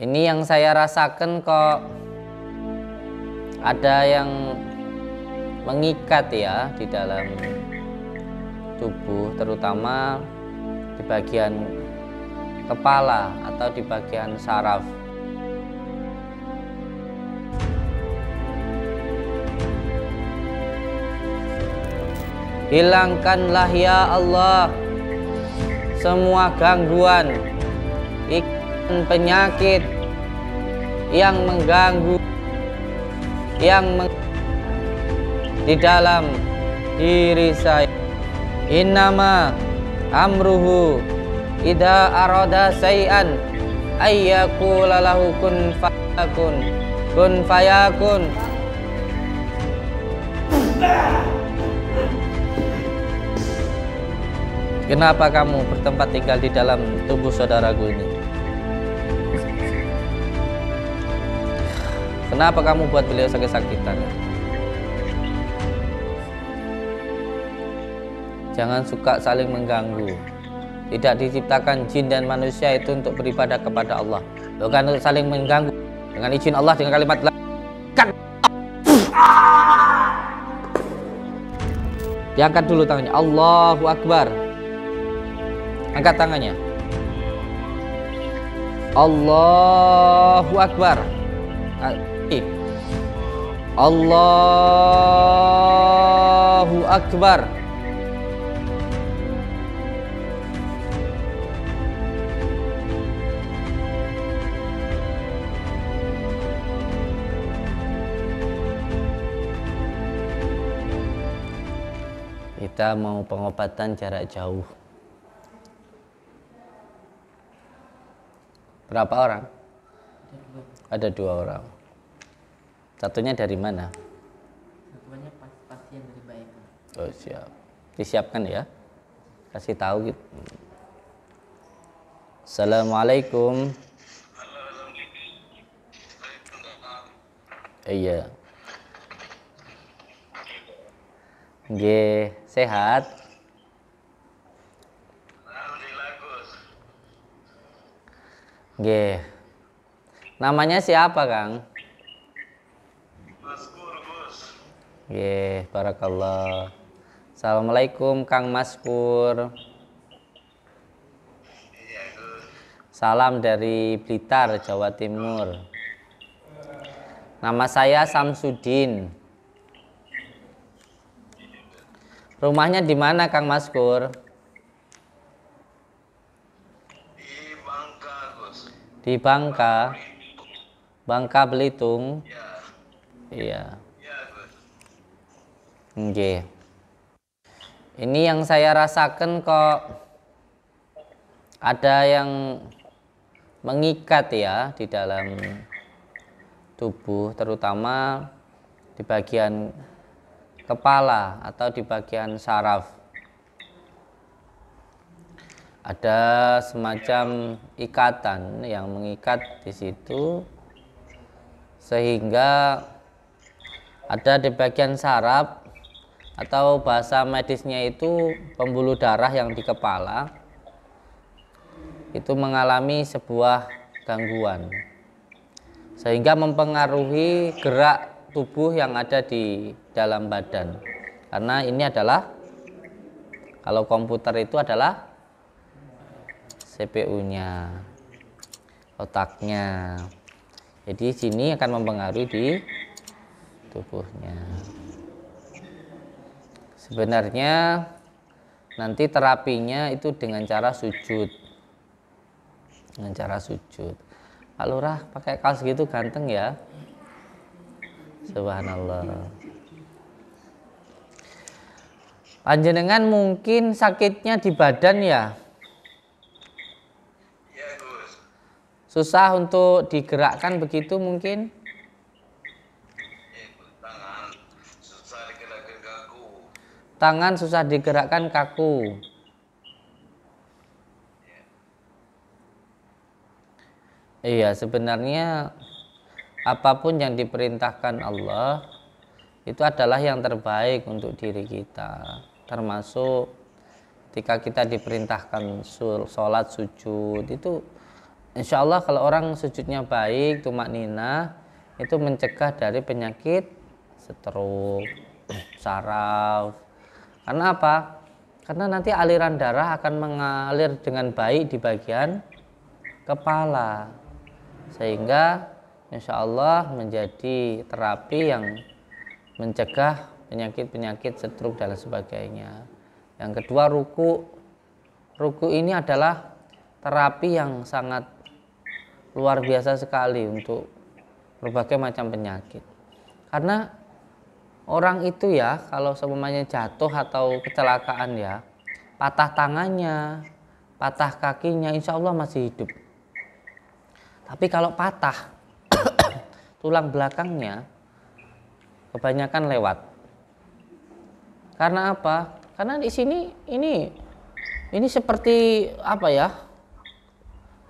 ini yang saya rasakan kok ada yang mengikat ya di dalam tubuh terutama di bagian kepala atau di bagian saraf Hilangkanlah ya Allah semua gangguan penyakit yang mengganggu yang meng di dalam diri saya innama amruhu ida aroda sayan ayyaku lalahu kun fayakun kun fayakun Kenapa kamu bertempat tinggal di dalam tubuh saudaraku ini? Kenapa kamu buat beliau sakit-sakitan? Jangan suka saling mengganggu. Tidak diciptakan jin dan manusia itu untuk beribadah kepada Allah. Bukan untuk saling mengganggu. Dengan izin Allah dengan kalimat kan Diangkat dulu tangannya. Allahu Akbar. Angkat tangannya. Allahu Akbar. Ah, Allahu Akbar. Kita mau pengobatan jarak jauh. Berapa orang? Ada dua orang. Satunya dari mana? Satunya pasien dari baik. Oh, siap. Disiapkan ya. Kasih tahu gitu. Assalamualaikum. Iya. G sehat. G. Namanya siapa, Kang? Ye, barakallah. Assalamualaikum Kang Maskur. Salam dari Blitar, Jawa Timur. Nama saya Samsudin. Rumahnya di mana, Kang Maskur? Di Bangka, Bangka. Bangka Belitung. Ya. Iya. Oke, Ini yang saya rasakan kok ada yang mengikat ya di dalam tubuh terutama di bagian kepala atau di bagian saraf ada semacam ikatan yang mengikat di situ sehingga ada di bagian saraf atau bahasa medisnya itu pembuluh darah yang di kepala itu mengalami sebuah gangguan sehingga mempengaruhi gerak tubuh yang ada di dalam badan karena ini adalah kalau komputer itu adalah CPU-nya otaknya jadi sini akan mempengaruhi di tubuhnya sebenarnya nanti terapinya itu dengan cara sujud dengan cara sujud Pak Lurah pakai kaos gitu ganteng ya Subhanallah Panjenengan mungkin sakitnya di badan ya iya, Susah untuk digerakkan begitu mungkin? tangan susah digerakkan kaku. Iya, sebenarnya apapun yang diperintahkan Allah itu adalah yang terbaik untuk diri kita. Termasuk ketika kita diperintahkan sholat sujud itu insya Allah kalau orang sujudnya baik tumak nina itu mencegah dari penyakit stroke, saraf, karena apa? Karena nanti aliran darah akan mengalir dengan baik di bagian kepala. Sehingga insya Allah menjadi terapi yang mencegah penyakit-penyakit stroke dan sebagainya. Yang kedua ruku. Ruku ini adalah terapi yang sangat luar biasa sekali untuk berbagai macam penyakit. Karena orang itu ya kalau semuanya jatuh atau kecelakaan ya patah tangannya patah kakinya insya Allah masih hidup tapi kalau patah tulang belakangnya kebanyakan lewat karena apa karena di sini ini ini seperti apa ya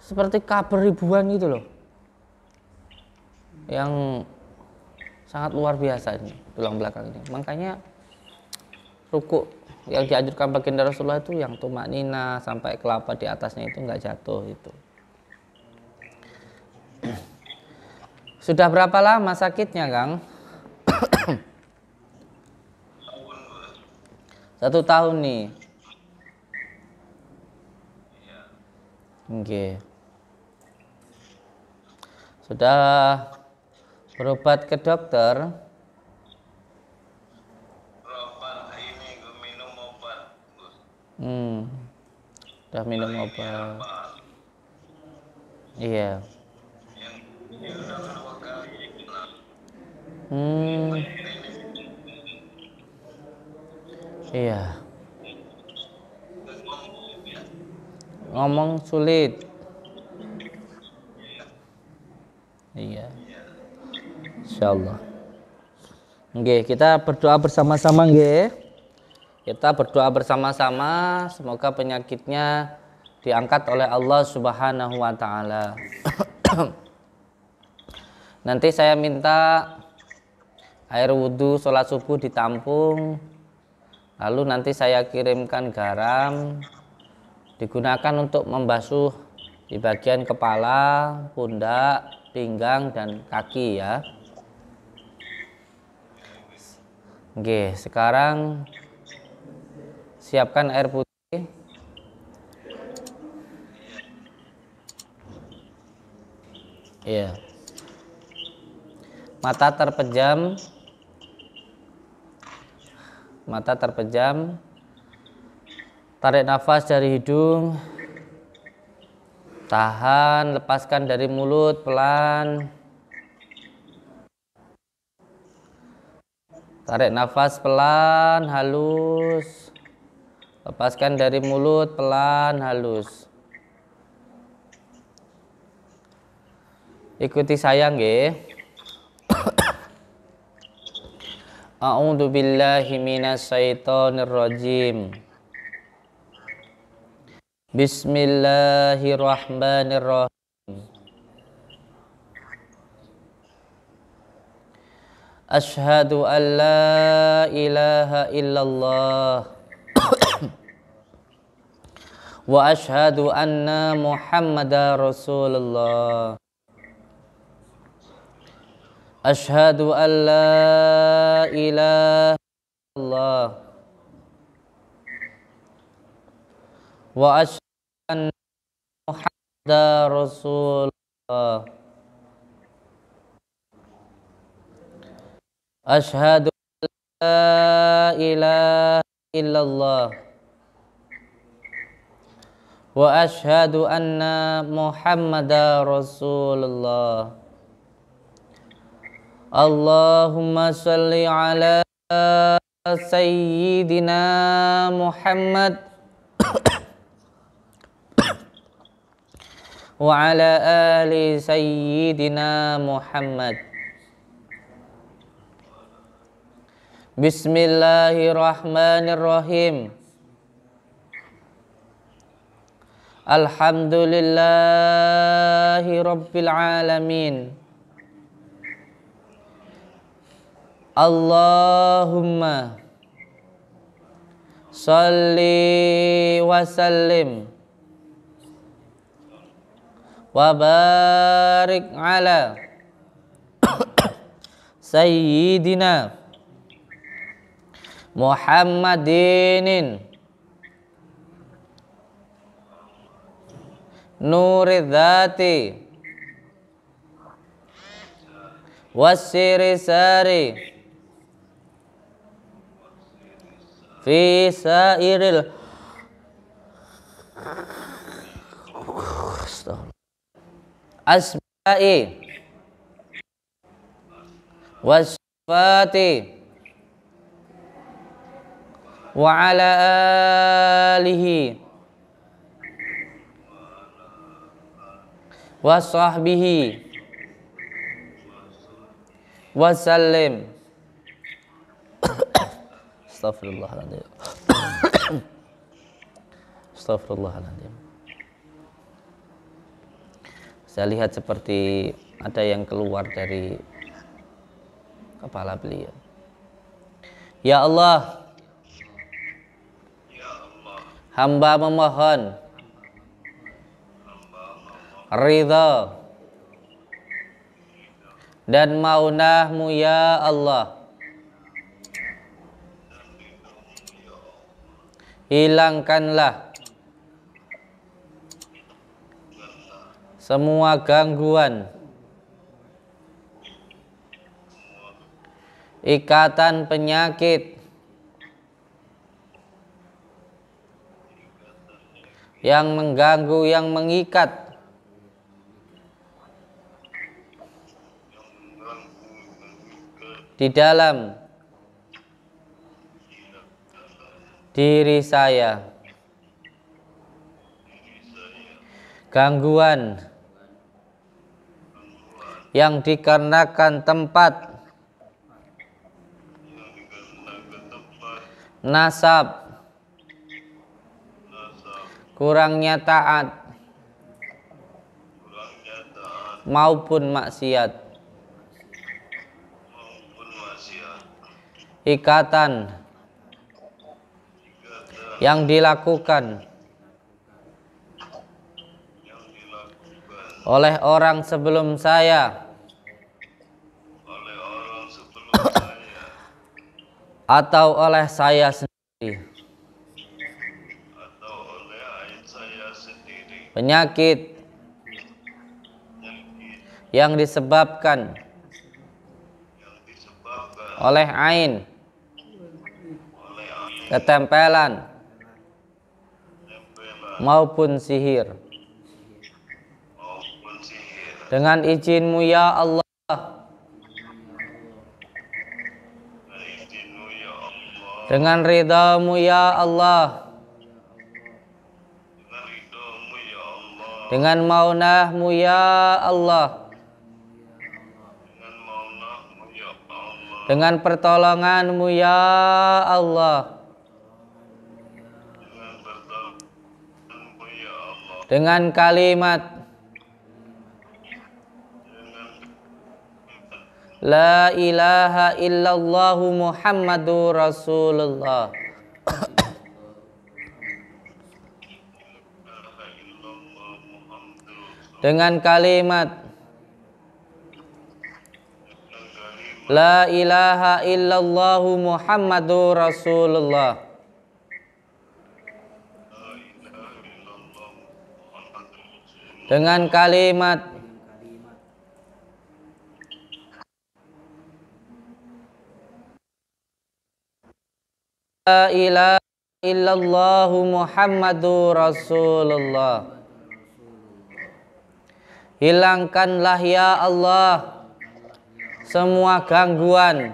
seperti kabar ribuan gitu loh yang sangat luar biasa ini tulang belakang ini makanya ruku yang dianjurkan baginda Rasulullah itu yang tumak nina sampai kelapa di atasnya itu nggak jatuh itu sudah berapa lama sakitnya Kang satu tahun nih Oke. Okay. Sudah berobat ke dokter Hmm. Udah minum obat. Iya. iya. Ya, hmm. Iya. Ngomong sulit. Iya insyaallah Oke, kita berdoa bersama-sama nggih. Kita berdoa bersama-sama semoga penyakitnya diangkat oleh Allah Subhanahu wa taala. Nanti saya minta air wudhu sholat subuh ditampung lalu nanti saya kirimkan garam digunakan untuk membasuh di bagian kepala, pundak, pinggang, dan kaki ya. Oke, sekarang siapkan air putih. Iya. Mata terpejam. Mata terpejam. Tarik nafas dari hidung. Tahan, lepaskan dari mulut pelan. Tarik nafas pelan, halus. Lepaskan dari mulut pelan, halus. Ikuti saya nggih. A'udhu billahi minasyaitonir rajim. Bismillahirrahmanirrahim. أشهد أن لا إله إلا الله وأشهد أن محمد رسول الله أشهد أن لا إله إلا الله وأشهد أن محمد رسول الله أشهد أن لا إله إلا الله وأشهد أن محمدا رسول الله اللهم صل على سيدنا محمد وعلى آل سيدنا محمد Bismillahirrahmanirrahim. Alhamdulillahi Rabbil Alamin Allahumma Salli wa sallim Wa barik ala Sayyidina Muhammadinin Nuridzati Wasirisari, sari Fi sairil Asba'i Wasfati وعلى آله وصحبه وسلم استغفر الله العظيم استغfir الله العظيم saya lihat seperti ada yang keluar dari kepala beliau. Ya Allah, hamba memohon ridha dan maunahmu ya Allah hilangkanlah semua gangguan ikatan penyakit yang mengganggu, yang mengikat. Di dalam diri saya, gangguan yang dikarenakan tempat nasab kurangnya taat maupun maksiat ikatan yang dilakukan oleh orang sebelum saya atau oleh saya sendiri penyakit yang disebabkan oleh ain ketempelan maupun sihir dengan izinmu ya Allah dengan ridhamu ya Allah Ya dengan maunahmu ya Allah dengan pertolonganmu ya Allah dengan ya kalimat La ilaha illallah Muhammadur Rasulullah dengan kalimat La ilaha illallah Muhammadur Rasulullah dengan kalimat La ilaha illallah Muhammadur Rasulullah Hilangkanlah ya Allah semua gangguan,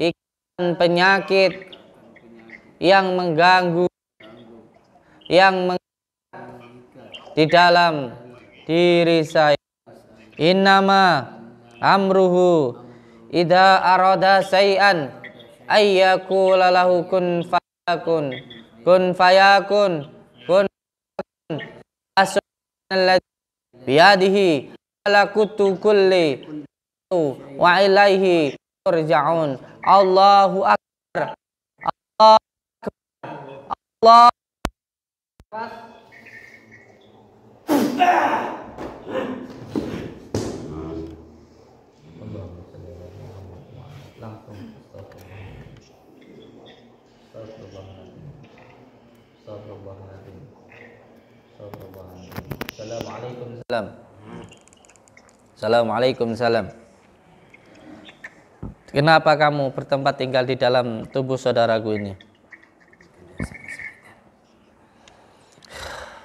ikan penyakit yang mengganggu, yang meng di dalam diri saya. Innama amruhu idha arada sayan ayyaku lalahu kun fayakun kun fayakun kun fayakun biadihi malakutu kulli wa ilaihi turja'un Allahu akbar Allah Allah Assalamualaikum salam. Assalamualaikum salam. Kenapa kamu bertempat tinggal di dalam tubuh saudaraku ini?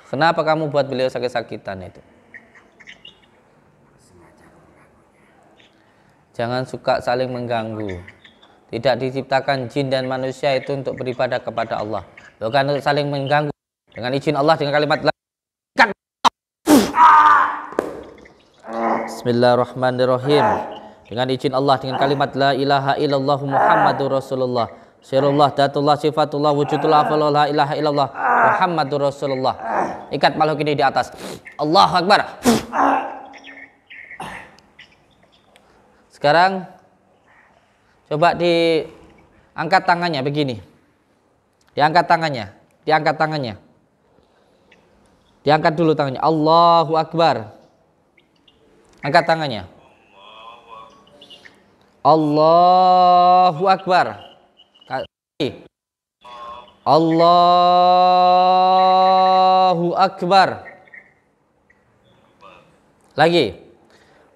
Kenapa kamu buat beliau sakit-sakitan itu? Jangan suka saling mengganggu. Tidak diciptakan jin dan manusia itu untuk beribadah kepada Allah. Bukan untuk saling mengganggu. Dengan izin Allah, dengan kalimat Bismillahirrahmanirrahim. Dengan izin Allah dengan kalimat la ilaha illallah Muhammadur Rasulullah. Sirullah, datullah, sifatullah, wujudullah, afalullah, ilaha illallah Muhammadur Rasulullah. Ikat makhluk ini di atas. Allah Akbar. Sekarang coba diangkat tangannya begini. Diangkat tangannya, diangkat tangannya. Diangkat dulu tangannya. Allahu Akbar. Angkat tangannya. Allahu Akbar. Lagi. Allahu Akbar. Lagi.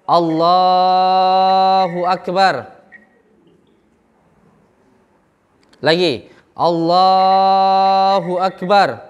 Allahu Akbar. Lagi. Allahu Akbar.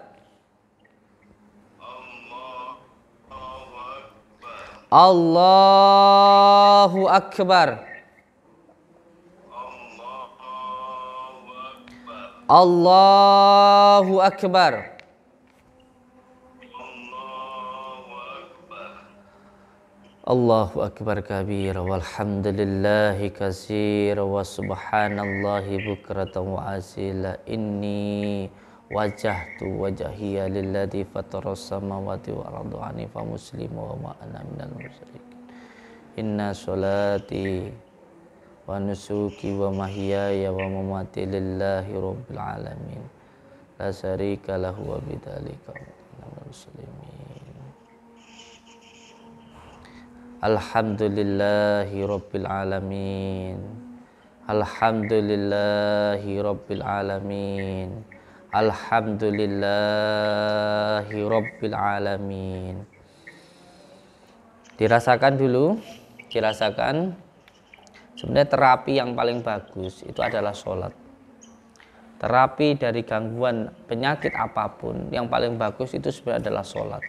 الله أكبر الله أكبر الله أكبر كبير والحمد لله كثير وسبحان الله بكرة وأصيلا إني wajah tu wajahiyya lilladhi fataras samawati wal arda hanifa muslim wa ma minal musyrikin inna salati wa nusuki wa mahyaya wa mamati lillahi rabbil alamin la syarika lahu wa bidzalika muslimin Alhamdulillahi rabbil alamin Alhamdulillahi rabbil alamin Alhamdulillahi Rabbil Alamin Dirasakan dulu Dirasakan Sebenarnya terapi yang paling bagus Itu adalah sholat Terapi dari gangguan penyakit apapun Yang paling bagus itu sebenarnya adalah sholat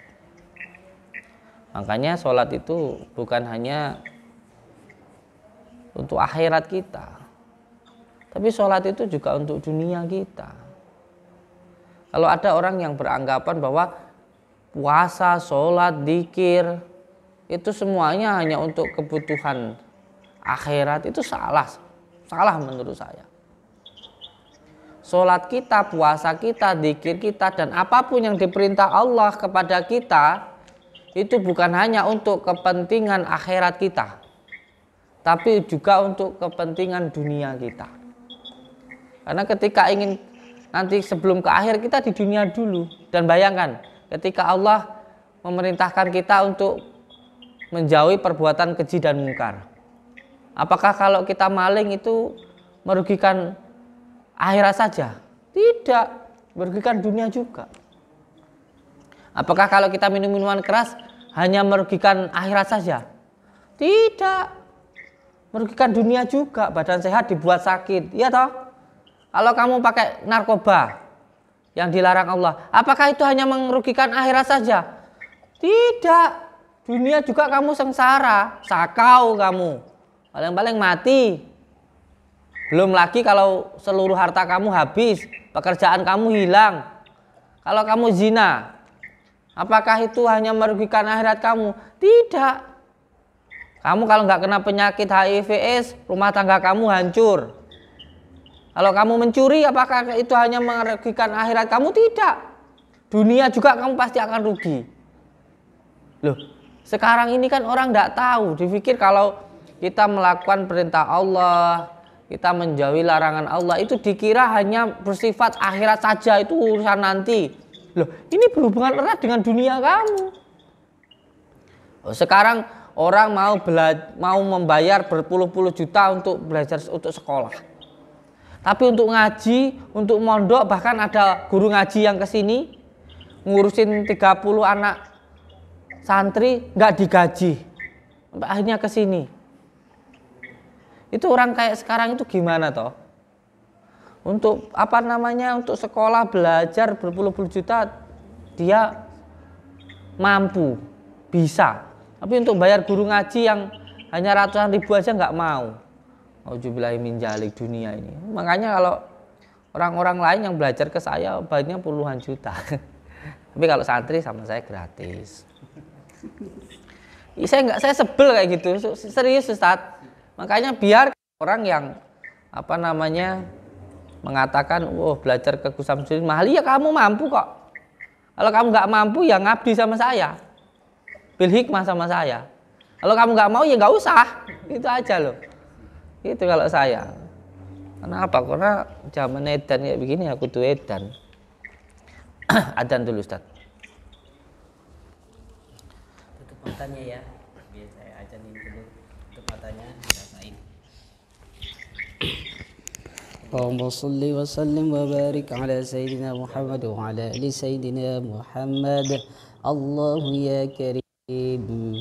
Makanya sholat itu bukan hanya untuk akhirat kita, tapi sholat itu juga untuk dunia kita. Kalau ada orang yang beranggapan bahwa puasa, sholat, dikir itu semuanya hanya untuk kebutuhan akhirat itu salah. Salah menurut saya. Sholat kita, puasa kita, dikir kita dan apapun yang diperintah Allah kepada kita itu bukan hanya untuk kepentingan akhirat kita tapi juga untuk kepentingan dunia kita. Karena ketika ingin nanti sebelum ke akhir kita di dunia dulu dan bayangkan ketika Allah memerintahkan kita untuk menjauhi perbuatan keji dan mungkar apakah kalau kita maling itu merugikan akhirat saja tidak merugikan dunia juga apakah kalau kita minum minuman keras hanya merugikan akhirat saja tidak merugikan dunia juga badan sehat dibuat sakit ya toh kalau kamu pakai narkoba yang dilarang Allah, apakah itu hanya merugikan akhirat saja? Tidak. Dunia juga kamu sengsara, sakau kamu. Paling-paling mati. Belum lagi kalau seluruh harta kamu habis, pekerjaan kamu hilang. Kalau kamu zina, apakah itu hanya merugikan akhirat kamu? Tidak. Kamu kalau nggak kena penyakit hiv rumah tangga kamu hancur kalau kamu mencuri, apakah itu hanya merugikan akhirat kamu? Tidak. Dunia juga kamu pasti akan rugi. Loh, sekarang ini kan orang tidak tahu. Dipikir kalau kita melakukan perintah Allah, kita menjauhi larangan Allah, itu dikira hanya bersifat akhirat saja, itu urusan nanti. Loh, ini berhubungan erat dengan dunia kamu. Oh, sekarang orang mau bela mau membayar berpuluh-puluh juta untuk belajar untuk sekolah tapi untuk ngaji, untuk mondok bahkan ada guru ngaji yang ke sini ngurusin 30 anak santri nggak digaji. Sampai akhirnya ke sini. Itu orang kayak sekarang itu gimana toh? Untuk apa namanya? Untuk sekolah belajar berpuluh-puluh juta dia mampu, bisa. Tapi untuk bayar guru ngaji yang hanya ratusan ribu aja nggak mau. Ujubillahi min jalik dunia ini. Makanya kalau orang-orang lain yang belajar ke saya banyak puluhan juta. Tapi kalau santri sama saya gratis. saya nggak saya sebel kayak gitu serius Ustaz. Makanya biar orang yang apa namanya mengatakan, "Oh, belajar ke Gus Samsudin mahal." Ya kamu mampu kok. Kalau kamu nggak mampu ya ngabdi sama saya. Bil hikmah sama saya. Kalau kamu nggak mau ya nggak usah. Itu aja loh itu kalau saya kenapa karena zaman edan kayak begini aku ya, tuh edan adan dulu Ustaz tutup matanya ya biar saya ajanin dulu tutup matanya dirasain اللهم صل وسلم وبارك على سيدنا محمد وعلى ال سيدنا محمد الله يا كريم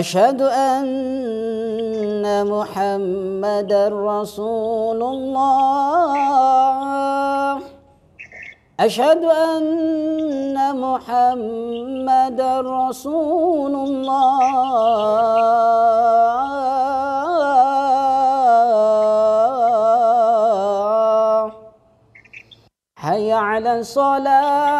أشهد أن محمد رسول الله أشهد أن محمد رسول الله هيا على الصلاة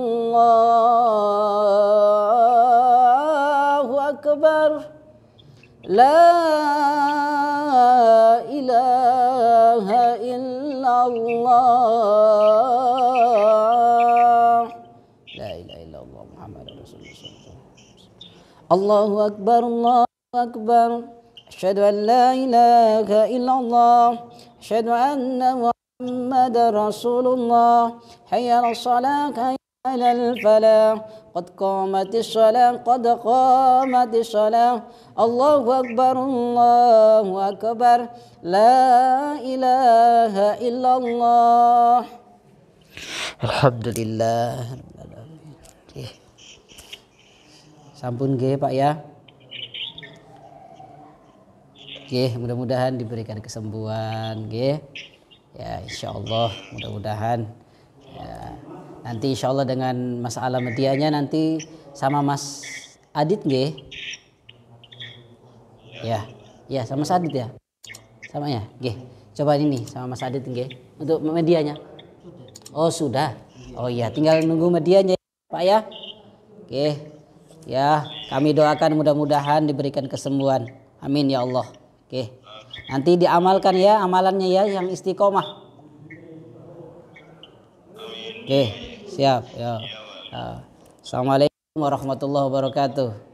الله أكبر لا إله إلا الله لا إله إلا الله محمد رسول الله الله أكبر الله أكبر أشهد أن لا إله إلا الله أشهد أن محمد رسول الله حي على الصلاة حي على الفلاح قد قامت الصلاة قد قامت الصلاة الله أكبر الله أكبر لا إله إلا الله الحمد لله sampun nggih Pak ya Oke, mudah-mudahan diberikan kesembuhan nggih ya insya Allah, mudah-mudahan Nanti insya Allah dengan masalah medianya nanti sama Mas Adit nge. Ya. Ya, sama Mas Adit ya. Sama ya, nge. Coba ini sama Mas Adit nge. untuk medianya. Oh, sudah. Oh iya, tinggal nunggu medianya Pak ya. Oke. Ya, kami doakan mudah-mudahan diberikan kesembuhan. Amin ya Allah. Oke. Nanti diamalkan ya amalannya ya yang istiqomah. Oke. Siap, ya. Iya, ah. Assalamualaikum warahmatullahi wabarakatuh.